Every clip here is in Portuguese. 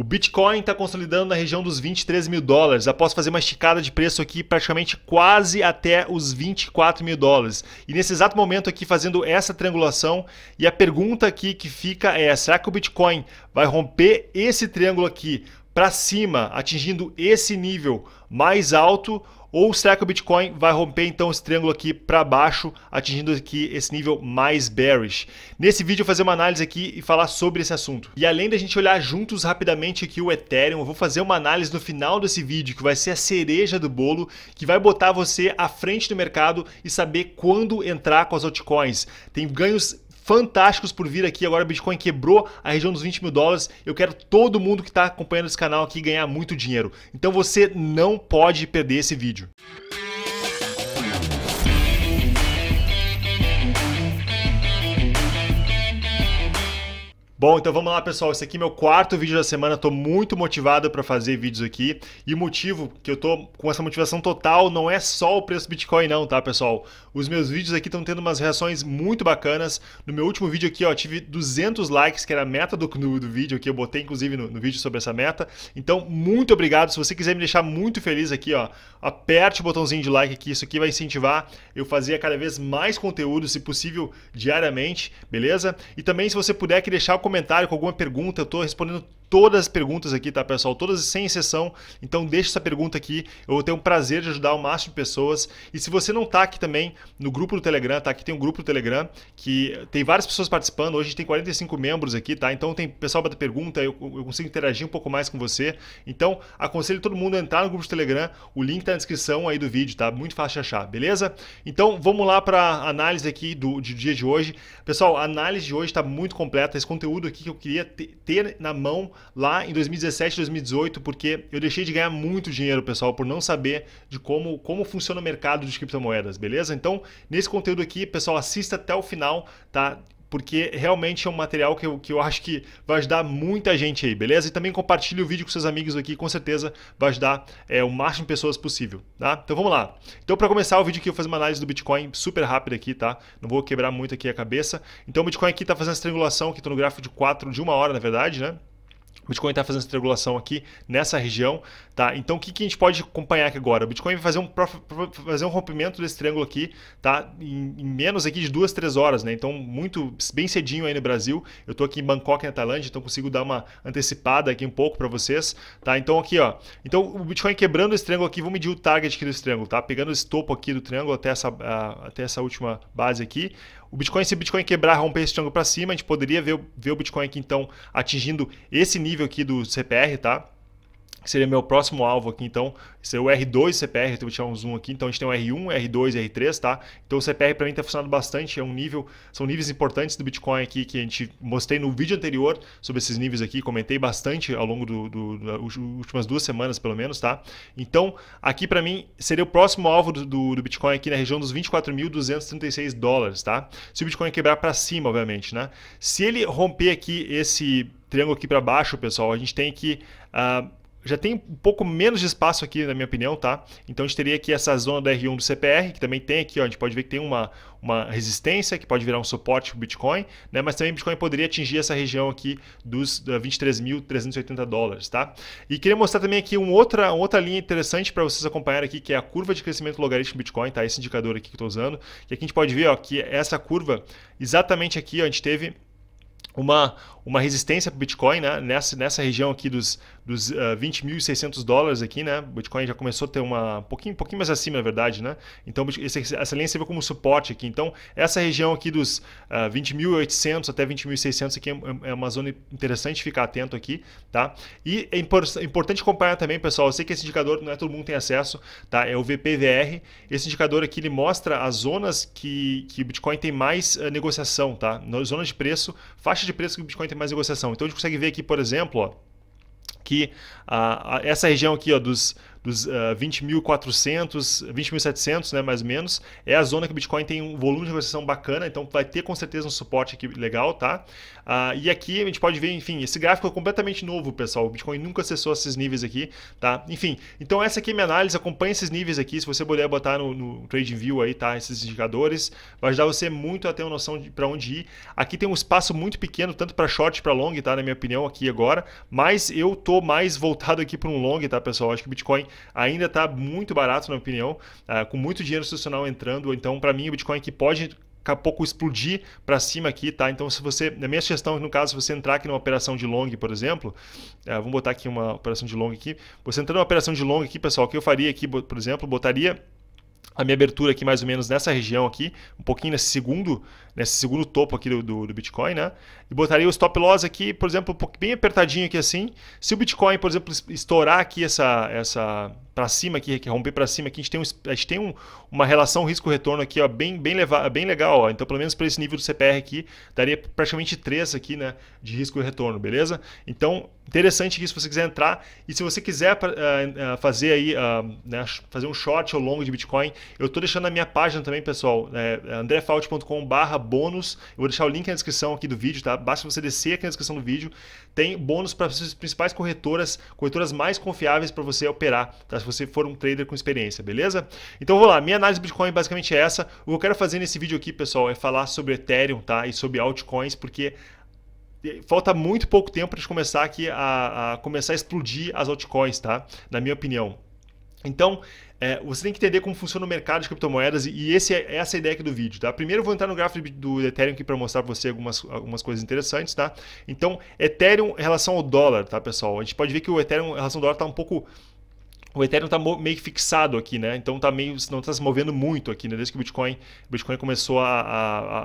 O Bitcoin está consolidando na região dos 23 mil dólares, após fazer uma esticada de preço aqui praticamente quase até os 24 mil dólares. E nesse exato momento aqui fazendo essa triangulação, e a pergunta aqui que fica é, será que o Bitcoin vai romper esse triângulo aqui para cima, atingindo esse nível mais alto? Ou será que o Bitcoin vai romper então esse triângulo aqui para baixo, atingindo aqui esse nível mais bearish? Nesse vídeo eu vou fazer uma análise aqui e falar sobre esse assunto. E além da gente olhar juntos rapidamente aqui o Ethereum, eu vou fazer uma análise no final desse vídeo, que vai ser a cereja do bolo, que vai botar você à frente do mercado e saber quando entrar com as altcoins. Tem ganhos fantásticos por vir aqui. Agora o Bitcoin quebrou a região dos 20 mil dólares. Eu quero todo mundo que está acompanhando esse canal aqui ganhar muito dinheiro. Então você não pode perder esse vídeo. Bom, então vamos lá, pessoal. Esse aqui é meu quarto vídeo da semana. Estou muito motivado para fazer vídeos aqui. E o motivo que eu tô com essa motivação total não é só o preço do Bitcoin não, tá, pessoal? Os meus vídeos aqui estão tendo umas reações muito bacanas. No meu último vídeo aqui, ó, tive 200 likes, que era a meta do, do, do vídeo que eu botei inclusive no, no, vídeo sobre essa meta. Então, muito obrigado. Se você quiser me deixar muito feliz aqui, ó, aperte o botãozinho de like aqui. Isso aqui vai incentivar eu fazer cada vez mais conteúdo, se possível, diariamente, beleza? E também se você puder que deixar o comentário, com alguma pergunta, eu estou respondendo todas as perguntas aqui, tá, pessoal? Todas sem exceção. Então deixa essa pergunta aqui. Eu vou ter um prazer de ajudar o máximo de pessoas. E se você não tá aqui também no grupo do Telegram, tá? Aqui tem um grupo do Telegram que tem várias pessoas participando. Hoje a gente tem 45 membros aqui, tá? Então tem pessoal para pergunta, eu, eu, consigo interagir um pouco mais com você. Então aconselho todo mundo a entrar no grupo do Telegram. O link tá na descrição aí do vídeo, tá? Muito fácil de achar, beleza? Então vamos lá para análise aqui do, do dia de hoje. Pessoal, a análise de hoje está muito completa. Esse conteúdo aqui que eu queria ter na mão lá em 2017, 2018, porque eu deixei de ganhar muito dinheiro, pessoal, por não saber de como, como funciona o mercado de criptomoedas, beleza? Então, nesse conteúdo aqui, pessoal, assista até o final, tá? porque realmente é um material que eu, que eu acho que vai ajudar muita gente aí, beleza? E também compartilhe o vídeo com seus amigos aqui, com certeza vai ajudar é, o máximo de pessoas possível, tá? Então vamos lá. Então para começar o vídeo aqui eu vou fazer uma análise do Bitcoin super rápida aqui, tá? Não vou quebrar muito aqui a cabeça. Então o Bitcoin aqui está fazendo essa triangulação, que estou tá no gráfico de 4, de uma hora na verdade, né? O Bitcoin está fazendo essa regulação aqui nessa região, tá? Então o que, que a gente pode acompanhar aqui agora? O Bitcoin vai fazer um, fazer um rompimento desse triângulo aqui, tá? Em, em, menos aqui de duas, três horas, né? Então muito bem cedinho aí no Brasil. Eu estou aqui em Bangkok, na Tailândia, então consigo dar uma antecipada aqui um pouco para vocês, tá? Então aqui, ó. Então o Bitcoin quebrando esse triângulo aqui, vou medir o target aqui desse triângulo, tá? Pegando esse topo aqui do triângulo até essa, a, até essa última base aqui, o Bitcoin, se o Bitcoin quebrar, romper esse triângulo para cima, a gente poderia ver, ver o Bitcoin aqui então atingindo esse nível aqui do CPR, tá? que seria meu próximo alvo aqui, então, seria o R2 CPR, eu vou tirar um zoom aqui, então a gente tem o R1, R2 R3, tá? Então o CPR para mim tá funcionando bastante, é um nível, são níveis importantes do Bitcoin aqui, que a gente mostrei no vídeo anterior sobre esses níveis aqui, comentei bastante ao longo do, do das últimas duas semanas, pelo menos, tá? Então, aqui para mim, seria o próximo alvo do, do, do Bitcoin aqui na região dos 24.236 dólares, tá? Se o Bitcoin quebrar para cima, obviamente, né? Se ele romper aqui esse triângulo aqui para baixo, pessoal, a gente tem que... Uh, já tem um pouco menos de espaço aqui, na minha opinião, tá? Então a gente teria aqui essa zona da R1 do CPR, que também tem aqui, ó, a gente pode ver que tem uma, uma resistência, que pode virar um suporte para o Bitcoin, né? Mas também o Bitcoin poderia atingir essa região aqui dos 23.380 dólares, tá? E queria mostrar também aqui uma outra, uma outra linha interessante para vocês acompanhar aqui, que é a curva de crescimento logarítmico do Bitcoin, tá? Esse indicador aqui que eu estou usando. E aqui a gente pode ver, ó, que essa curva, exatamente aqui, ó, a gente teve uma, uma resistência para o Bitcoin, né? Nessa, nessa região aqui dos, dos uh, ah, 20.600 dólares aqui, né? O Bitcoin já começou a ter uma... Um pouquinho, um pouquinho mais acima, na verdade, né? Então, esse, essa linha serviu como suporte aqui. Então, essa região aqui dos uh, ah, 20.800 até 20.600 aqui é, é uma zona interessante ficar atento aqui, tá? E é impor importante acompanhar também, pessoal. Eu sei que esse indicador não é todo mundo tem acesso, tá? É o VPVR. Esse indicador aqui, ele mostra as zonas que, que o Bitcoin tem mais uh, negociação, tá? Nas zonas de preço, faixa de preço que o Bitcoin tem mais negociação. Então a gente consegue ver aqui, por exemplo, ó, que a, a, essa região aqui ó, dos dos uh, 20.400, 20.700, né, mais ou menos, é a zona que o Bitcoin tem um volume de negociação bacana, então vai ter com certeza um suporte aqui legal, tá? Uh, e aqui a gente pode ver, enfim, esse gráfico é completamente novo, pessoal. O Bitcoin nunca acessou esses níveis aqui, tá? Enfim, então essa aqui é minha análise, acompanha esses níveis aqui, se você puder botar no, no TradingView aí, tá? Esses indicadores, vai ajudar você muito a ter uma noção de para onde ir. Aqui tem um espaço muito pequeno, tanto para short para long, tá? Na minha opinião, aqui agora, mas eu tô mais voltado aqui para um long, tá, pessoal? Acho que o Bitcoin ainda está muito barato, na minha opinião, ah, com muito dinheiro institucional entrando. Então, para mim, o Bitcoin que pode a pouco explodir para cima aqui, tá? Então, se você, na minha sugestão, no caso, se você entrar aqui numa operação de long, por exemplo, ah, vamos botar aqui uma operação de long aqui, você entrando numa operação de long aqui, pessoal, o que eu faria aqui, por exemplo, botaria a minha abertura aqui mais ou menos nessa região aqui, um pouquinho nesse segundo, nesse segundo topo aqui do, do, do, Bitcoin, né? E botaria o stop loss aqui, por exemplo, bem apertadinho aqui assim. Se o Bitcoin, por exemplo, estourar aqui essa, essa para cima aqui, que romper para cima aqui, a gente tem, um, a gente tem um, uma relação risco-retorno aqui, ó, bem, bem, leva, bem legal, ó. Então, pelo menos para esse nível do CPR aqui, daria praticamente 3 aqui, né, de risco-retorno, beleza? Então, Interessante isso, se você quiser entrar e se você quiser uh, fazer aí, uh, né, fazer um short ou longo de Bitcoin, eu estou deixando na minha página também, pessoal, é, é andrefaultcom bônus. Eu vou deixar o link na descrição aqui do vídeo, tá? Basta você descer aqui na descrição do vídeo. Tem bônus para as principais corretoras, corretoras mais confiáveis para você operar, tá? Se você for um trader com experiência, beleza? Então vou lá, minha análise do Bitcoin é basicamente é essa. O que eu quero fazer nesse vídeo aqui, pessoal, é falar sobre Ethereum, tá? E sobre altcoins, porque falta muito pouco tempo para começar aqui a, a, começar a explodir as altcoins, tá? Na minha opinião. Então, é, você tem que entender como funciona o mercado de criptomoedas e, e esse é, essa é a ideia aqui do vídeo, tá? Primeiro eu vou entrar no gráfico do Ethereum aqui para mostrar para você algumas, algumas coisas interessantes, tá? Então, Ethereum em relação ao dólar, tá, pessoal? A gente pode ver que o Ethereum em relação ao dólar está um pouco o Ethereum está meio que fixado aqui, né? Então tá meio, não está se movendo muito aqui, né? Desde que o Bitcoin, Bitcoin começou a,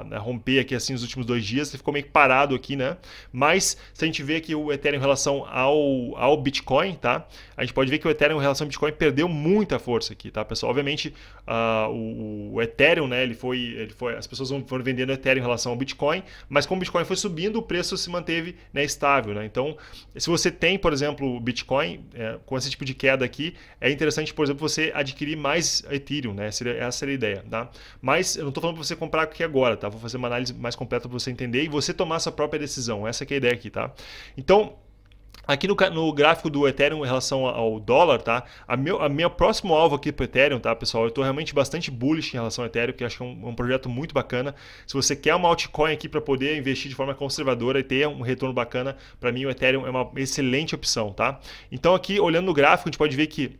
a, a, romper aqui assim nos últimos dois dias, ele ficou meio que parado aqui, né? Mas se a gente vê aqui o Ethereum em relação ao, ao Bitcoin, tá? A gente pode ver que o Ethereum em relação ao Bitcoin perdeu muita força aqui, tá, pessoal? Obviamente uh, o, o, Ethereum, né? Ele foi, ele foi, as pessoas foram vendendo o Ethereum em relação ao Bitcoin, mas como o Bitcoin foi subindo, o preço se manteve né, estável, né? Então, se você tem, por exemplo, o Bitcoin é, com esse tipo de queda aqui é interessante, por exemplo, você adquirir mais Ethereum, né? Seria, essa seria a ideia, tá? Mas eu não estou falando para você comprar aqui agora, tá? Vou fazer uma análise mais completa para você entender e você tomar sua própria decisão. Essa é a ideia aqui, tá? Então, Aqui no, no, gráfico do Ethereum em relação ao dólar, tá? A meu a minha próximo alvo aqui para Ethereum, tá, pessoal? Eu estou realmente bastante bullish em relação ao Ethereum, que acho que é um, é um, projeto muito bacana. Se você quer uma altcoin aqui para poder investir de forma conservadora e ter um retorno bacana, para mim o Ethereum é uma excelente opção, tá? Então aqui, olhando no gráfico, a gente pode ver que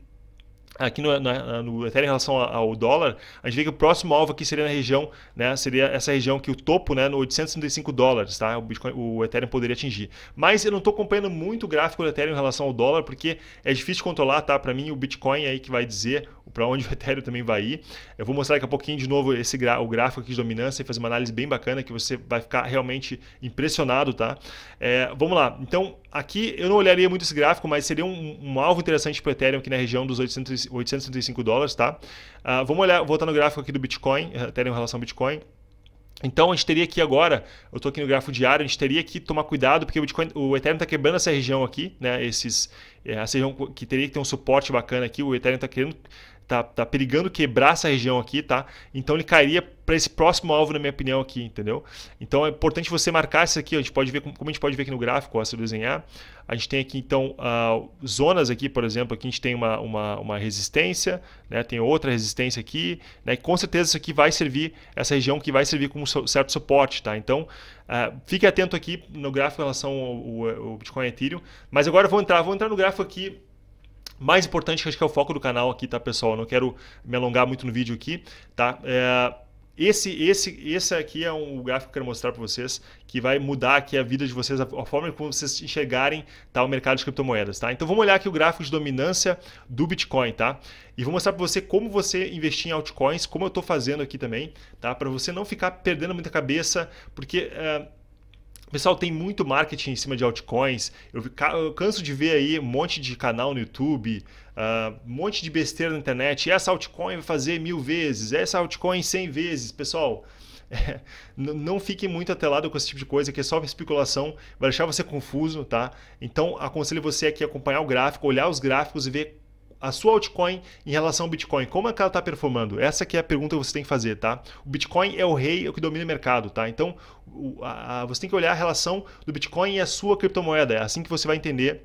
aqui no, na, no Ethereum em relação ao dólar, a gente vê que o próximo alvo aqui seria na região, né, seria essa região que o topo, né, no 835 dólares, tá? O, Bitcoin, o Ethereum poderia atingir. Mas eu não estou acompanhando muito o gráfico do Ethereum em relação ao dólar, porque é difícil controlar, tá? Para mim o Bitcoin é aí que vai dizer para onde o Ethereum também vai ir. Eu vou mostrar daqui a pouquinho de novo esse o gráfico aqui de dominância e fazer uma análise bem bacana que você vai ficar realmente impressionado, tá? É, vamos lá. Então, Aqui eu não olharia muito esse gráfico, mas seria um, um alvo interessante para o Ethereum aqui na região dos 800, 835 dólares, tá? Uh, vamos olhar, voltar no gráfico aqui do Bitcoin, eh, Ethereum em relação ao Bitcoin. Então a gente teria aqui agora, eu estou aqui no gráfico diário, a gente teria que tomar cuidado porque o Bitcoin, o Ethereum está quebrando essa região aqui, né? Esses, eh, essa região que teria que ter um suporte bacana aqui, o Ethereum está querendo tá, tá perigando quebrar essa região aqui, tá? Então ele cairia para esse próximo alvo, na minha opinião, aqui, entendeu? Então é importante você marcar isso aqui, a gente pode ver, como a gente pode ver aqui no gráfico, ó, se eu desenhar, a gente tem aqui então uh, zonas aqui, por exemplo, aqui a gente tem uma, uma, uma resistência, né? tem outra resistência aqui, né? e com certeza isso aqui vai servir, essa região que vai servir como certo suporte, tá? Então uh, fique atento aqui no gráfico em relação ao, ao, ao Bitcoin Ethereum, mas agora eu vou entrar, vou entrar no gráfico aqui mais importante, acho que é o foco do canal aqui, tá, pessoal? Eu não quero me alongar muito no vídeo aqui, tá? É, esse, esse, esse aqui é um gráfico que eu quero mostrar para vocês que vai mudar aqui a vida de vocês, a, a forma como vocês enxergarem tá, o mercado de criptomoedas. Tá? Então vamos olhar aqui o gráfico de dominância do Bitcoin, tá? E vou mostrar para você como você investir em altcoins, como eu estou fazendo aqui também, tá? Para você não ficar perdendo muita cabeça, porque É, pessoal tem muito marketing em cima de altcoins. Eu, eu canso de ver aí um monte de canal no YouTube, uh, um monte de besteira na internet. Essa altcoin vai fazer mil vezes, essa altcoin cem vezes. Pessoal, é, não fique muito atelado com esse tipo de coisa, que é só especulação, vai deixar você confuso, tá? Então, aconselho você aqui a acompanhar o gráfico, olhar os gráficos e ver a sua altcoin em relação ao Bitcoin? Como é que ela está performando? Essa é a pergunta que você tem que fazer, tá? O Bitcoin é o rei, é o que domina o mercado, tá? Então, o, a, a, você tem que olhar a relação do Bitcoin e a sua criptomoeda. É assim que você vai entender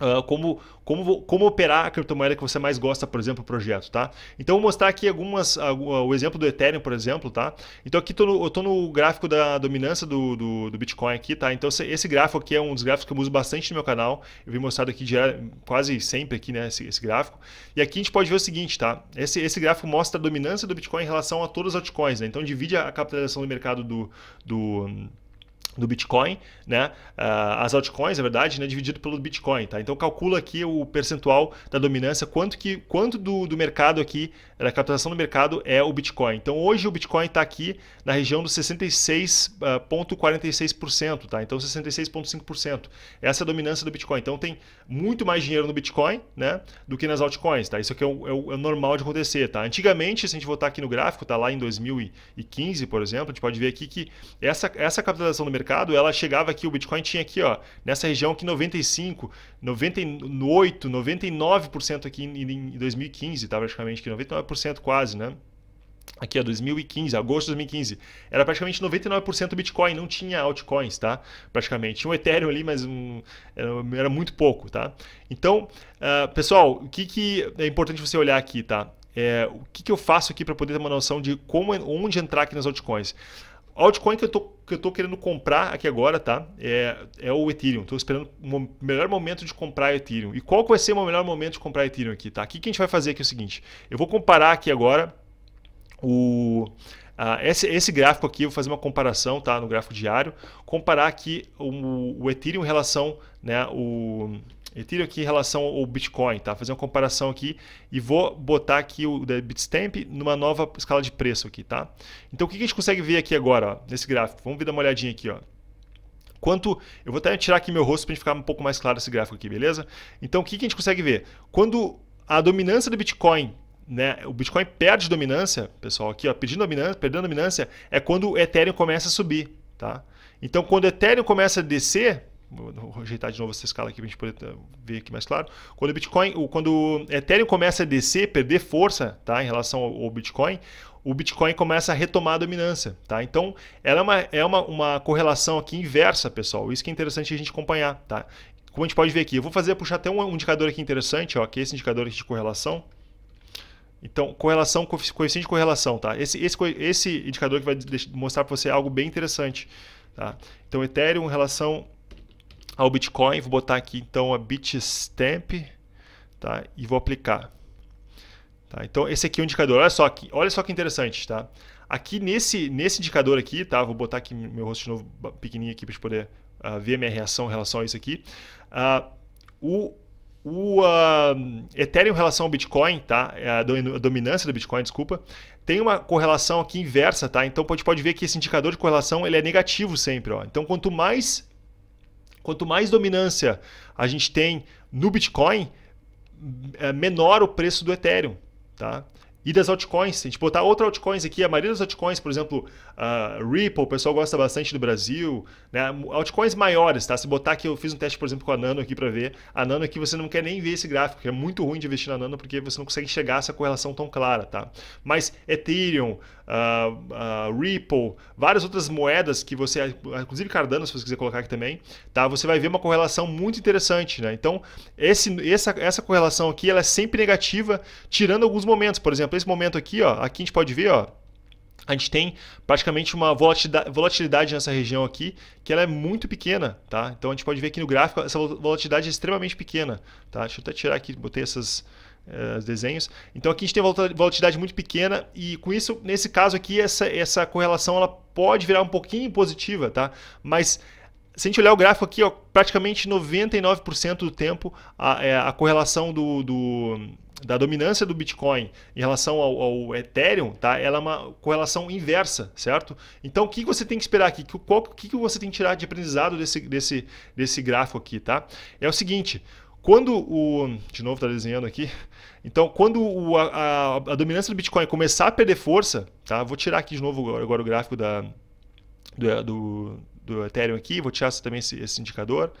Uh, como, como, como operar a criptomoeda que você mais gosta, por exemplo, o projeto, tá? Então, vou mostrar aqui algumas, uh, o exemplo do Ethereum, por exemplo, tá? Então, aqui tô no, eu estou no gráfico da dominância do, do, do, Bitcoin aqui, tá? Então, esse gráfico aqui é um dos gráficos que eu uso bastante no meu canal. Eu vim mostrado aqui diário, quase sempre aqui, né, esse, esse, gráfico. E aqui a gente pode ver o seguinte, tá? Esse, esse gráfico mostra a dominância do Bitcoin em relação a todos os altcoins, né? Então, divide a capitalização do mercado do... do do Bitcoin, né? Ah, as altcoins, na verdade, né? dividido pelo Bitcoin, tá? Então calcula aqui o percentual da dominância, quanto que quanto do, do mercado aqui da capitalização do mercado é o Bitcoin. Então hoje o Bitcoin está aqui na região dos 66,46%, ah, tá? Então 66,5%. Essa é a dominância do Bitcoin. Então tem muito mais dinheiro no Bitcoin, né, do que nas altcoins, tá? Isso aqui é o, é o, é o normal de acontecer, tá? Antigamente, se a gente voltar aqui no gráfico, tá lá em 2015, por exemplo, a gente pode ver aqui que essa, essa capitalização do mercado, ela chegava aqui, o Bitcoin tinha aqui, ó, nessa região aqui 95, 98, 99% aqui em, em 2015, tá? Praticamente aqui 99% quase, né? Aqui, ó, 2015, agosto de 2015. Era praticamente 99% Bitcoin, não tinha altcoins, tá? Praticamente. Tinha um Ethereum ali, mas um, era, muito pouco, tá? Então, uh, pessoal, o que, que é importante você olhar aqui, tá? É, o que, que eu faço aqui para poder ter uma noção de como, onde entrar aqui nas altcoins? O altcoin que eu, tô, que eu tô querendo comprar aqui agora, tá? É, é o Ethereum. Estou esperando o melhor momento de comprar Ethereum. E qual vai ser o melhor momento de comprar Ethereum aqui, tá? O que, a gente vai fazer aqui é o seguinte. Eu vou comparar aqui agora o... esse, esse, gráfico aqui, eu vou fazer uma comparação tá, no gráfico diário, comparar aqui o, o Ethereum em relação né, o, Ethereum aqui em relação ao Bitcoin, tá? Fazer uma comparação aqui e vou botar aqui o da Bitstamp numa nova escala de preço aqui, tá? Então o que a gente consegue ver aqui agora, ó, nesse gráfico? Vamos dar uma olhadinha aqui, ó. Quanto, eu vou até tirar aqui meu rosto para ficar um pouco mais claro esse gráfico aqui, beleza? Então o que a gente consegue ver? Quando a dominância do Bitcoin né? O Bitcoin perde dominância, pessoal, aqui, ó, dominância, perdendo dominância, é quando o Ethereum começa a subir, tá? Então, quando o Ethereum começa a descer, vou rejeitar de novo essa escala aqui para a gente poder eh, ver aqui mais claro. Quando o Bitcoin, quando o Ethereum começa a descer, perder força, tá, em relação ao, Bitcoin, o Bitcoin começa a retomar a dominância, tá? Então, ela é uma, é uma, uma correlação aqui inversa, pessoal. Isso que é interessante a gente acompanhar, tá? Como a gente pode ver aqui, eu vou fazer puxar até um indicador aqui interessante, ó, que é esse indicador aqui de correlação. Então, correlação, coeficiente de correlação, tá? Esse, esse, esse indicador que vai mostrar para você algo bem interessante, tá? Então, Ethereum em relação ao Bitcoin, vou botar aqui então a Bitstamp tá? e vou aplicar. Tá? Então esse aqui é o indicador, olha só, que, olha só que interessante, tá? Aqui nesse, nesse indicador aqui, tá? Vou botar aqui meu rosto de novo pequenininho aqui para poder uh, ver a minha reação em relação a isso aqui. Uh, o o uh, Ethereum em relação ao Bitcoin, tá? É a, dominância do Bitcoin, desculpa, tem uma correlação aqui inversa, tá? Então a gente pode ver que esse indicador de correlação ele é negativo sempre, ó. Então quanto mais Quanto mais dominância a gente tem no Bitcoin, é menor o preço do Ethereum, tá? e das altcoins. Se a gente botar outra altcoins aqui, a maioria das altcoins, por exemplo, uh, Ripple, o pessoal gosta bastante do Brasil, né? altcoins maiores, tá? Se botar aqui, eu fiz um teste, por exemplo, com a Nano aqui para ver. A Nano aqui você não quer nem ver esse gráfico, que é muito ruim de investir na Nano porque você não consegue enxergar essa correlação tão clara, tá? Mas Ethereum, uh, uh, Ripple, várias outras moedas que você, inclusive Cardano, se você quiser colocar aqui também, tá? Você vai ver uma correlação muito interessante, né? Então, esse, essa, essa correlação aqui, ela é sempre negativa, tirando alguns momentos, por exemplo, exemplo, esse momento aqui, ó, aqui a gente pode ver, ó, a gente tem praticamente uma volatilidade nessa região aqui, que ela é muito pequena, tá? Então a gente pode ver aqui no gráfico, essa volatilidade é extremamente pequena, tá? Deixa eu até tirar aqui, botei esses uh, eh, desenhos. Então aqui a gente tem volatilidade muito pequena e com isso, nesse caso aqui, essa, essa correlação ela pode virar um pouquinho positiva, tá? Mas se a gente olhar o gráfico aqui, ó, praticamente 99% do tempo a, é, a correlação do, do da dominância do Bitcoin em relação ao, ao, Ethereum, tá? Ela é uma correlação inversa, certo? Então, o que você tem que esperar aqui? Qual, o que você tem que tirar de aprendizado desse, desse, desse gráfico aqui, tá? É o seguinte, quando o... De novo, tá desenhando aqui. Então, quando o, a, a, dominância do Bitcoin começar a perder força, tá? Vou tirar aqui de novo agora, agora o gráfico da, do, do, do Ethereum aqui, vou tirar também esse, esse indicador.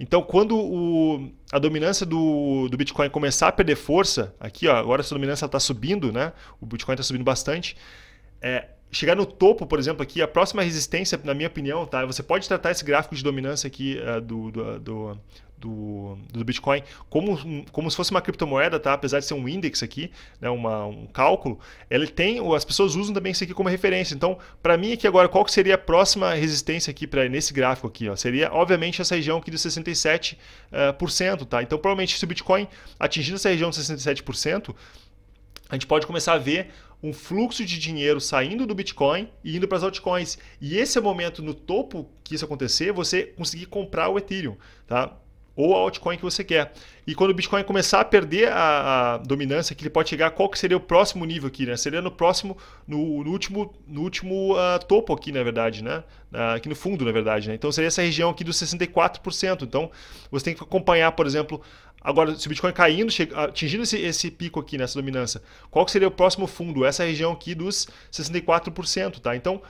Então, quando o, a dominância do, do Bitcoin começar a perder força, aqui ó, agora essa dominância está subindo, né? o Bitcoin está subindo bastante, é, chegar no topo, por exemplo, aqui, a próxima resistência, na minha opinião, tá? Você pode tratar esse gráfico de dominância aqui uh, do, do, do, do, do Bitcoin como, como se fosse uma criptomoeda, tá? Apesar de ser um index aqui, né? Uma, um cálculo, ele tem, as pessoas usam também isso aqui como referência. Então, para mim aqui agora, qual que seria a próxima resistência aqui para nesse gráfico aqui? Ó? Seria, obviamente, essa região aqui dos 67%, uh, por cento, tá? Então, provavelmente, se o Bitcoin atingir essa região de 67%, a gente pode começar a ver um fluxo de dinheiro saindo do Bitcoin e indo para as altcoins. E esse é o momento no topo que isso acontecer, você conseguir comprar o Ethereum, tá? Ou a altcoin que você quer. E quando o Bitcoin começar a perder a, a dominância, que ele pode chegar, qual que seria o próximo nível aqui, né? Seria no próximo, no, no último, no último uh, topo aqui, na verdade, né? Uh, aqui no fundo, na verdade, né? Então seria essa região aqui dos 64%. Então você tem que acompanhar, por exemplo, Agora, se o Bitcoin caindo, atingindo esse, esse pico aqui nessa né, dominância, qual que seria o próximo fundo? Essa é região aqui dos 64%, tá? Então,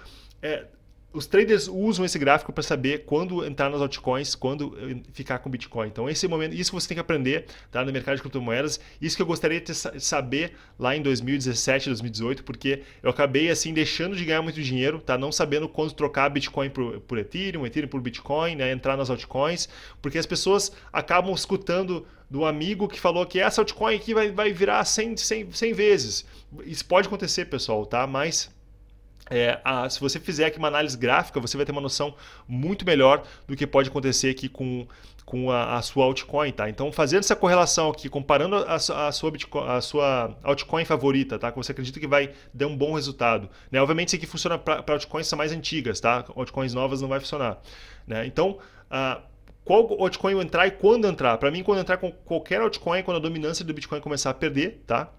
é, os traders usam esse gráfico para saber quando entrar nas altcoins, quando eh, ficar com Bitcoin. Então, esse momento, isso que você tem que aprender tá, no mercado de criptomoedas. Isso que eu gostaria de saber lá em 2017, 2018, porque eu acabei assim deixando de ganhar muito dinheiro, tá? Não sabendo quando trocar Bitcoin por, por Ethereum, Ethereum por Bitcoin, né? entrar nas altcoins, porque as pessoas acabam escutando do amigo que falou que essa altcoin aqui vai, vai virar 100, 100, 100 vezes. Isso pode acontecer, pessoal, tá? Mas é, a, se você fizer aqui uma análise gráfica, você vai ter uma noção muito melhor do que pode acontecer aqui com, com a, a sua altcoin, tá? Então, fazendo essa correlação aqui, comparando a, a sua, a sua altcoin favorita, tá? Que você acredita que vai dar um bom resultado. Né? Obviamente, isso aqui funciona para altcoins mais antigas, tá? Altcoins novas não vai funcionar. Né? Então, uh, qual altcoin eu entrar e quando entrar. Para mim, quando entrar com qualquer altcoin, quando a dominância do Bitcoin começar a perder, tá?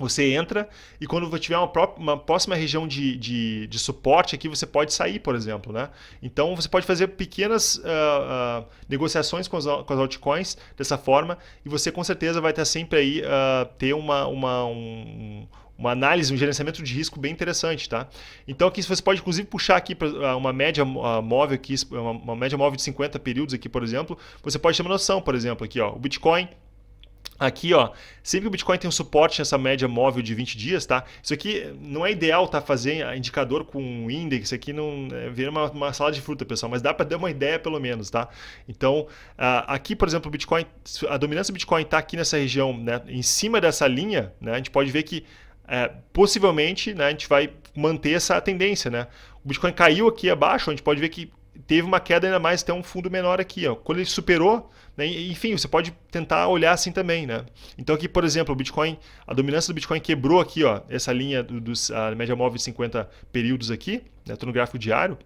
Você entra e quando tiver uma, própria, uma próxima região de, de, de, suporte aqui, você pode sair, por exemplo. Né? Então você pode fazer pequenas uh, uh, negociações com as, com as, altcoins dessa forma e você com certeza vai ter sempre aí uh, ter uma, uma um, uma análise, um gerenciamento de risco bem interessante, tá? Então aqui você pode inclusive puxar aqui ah, uma média ah, móvel aqui, uma média móvel de 50 períodos aqui, por exemplo, você pode ter uma noção, por exemplo, aqui, ó, o Bitcoin Aqui, ó, sempre que o Bitcoin tem um suporte nessa média móvel de 20 dias, tá? Isso aqui eh, não é ideal, tá? Fazer ah, indicador com índice, índice aqui não é, vira uma, uma sala de fruta, pessoal, mas dá para dar uma ideia pelo menos, tá? Então, aqui, por exemplo, o Bitcoin, a dominância do Bitcoin está aqui nessa região, né? Em cima dessa linha, né? A gente pode ver que é, possivelmente né, a gente vai manter essa tendência. Né? O Bitcoin caiu aqui abaixo, a gente pode ver que teve uma queda ainda mais, até um fundo menor aqui. Ó. Quando ele superou, né, enfim, você pode tentar olhar assim também. Né? Então aqui, por exemplo, o Bitcoin, a dominância do Bitcoin quebrou aqui, ó, essa linha do, dos, a média móvel de 50 períodos aqui, estou né, no gráfico diário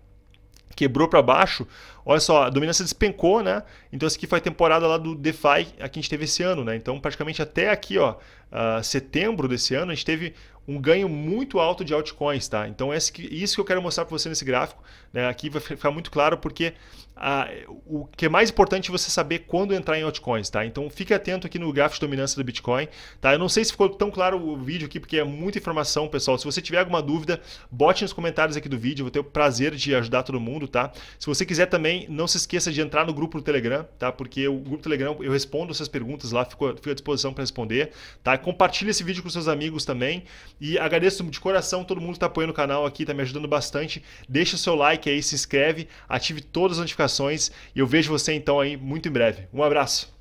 quebrou para baixo, olha só, a dominância despencou, né? Então essa aqui foi a temporada lá do DeFi que a gente teve esse ano, né? Então praticamente até aqui, ó, uh, setembro desse ano, a gente teve um ganho muito alto de altcoins, tá? Então é isso que eu quero mostrar para você nesse gráfico, né? Aqui vai ficar muito claro porque ah, o que é mais importante é você saber quando entrar em altcoins, tá? Então fique atento aqui no gráfico de dominância do Bitcoin, tá? Eu não sei se ficou tão claro o vídeo aqui porque é muita informação, pessoal. Se você tiver alguma dúvida, bote nos comentários aqui do vídeo, eu vou ter o prazer de ajudar todo mundo, tá? Se você quiser também, não se esqueça de entrar no grupo do Telegram, tá? Porque o grupo Telegram eu respondo essas perguntas lá, fico, fico à disposição para responder, tá? Compartilha esse vídeo com seus amigos também e agradeço de coração todo mundo que tá apoiando o canal aqui, tá me ajudando bastante. Deixa o seu like aí, se inscreve, ative todas as notificações e eu vejo você então aí muito em breve. Um abraço.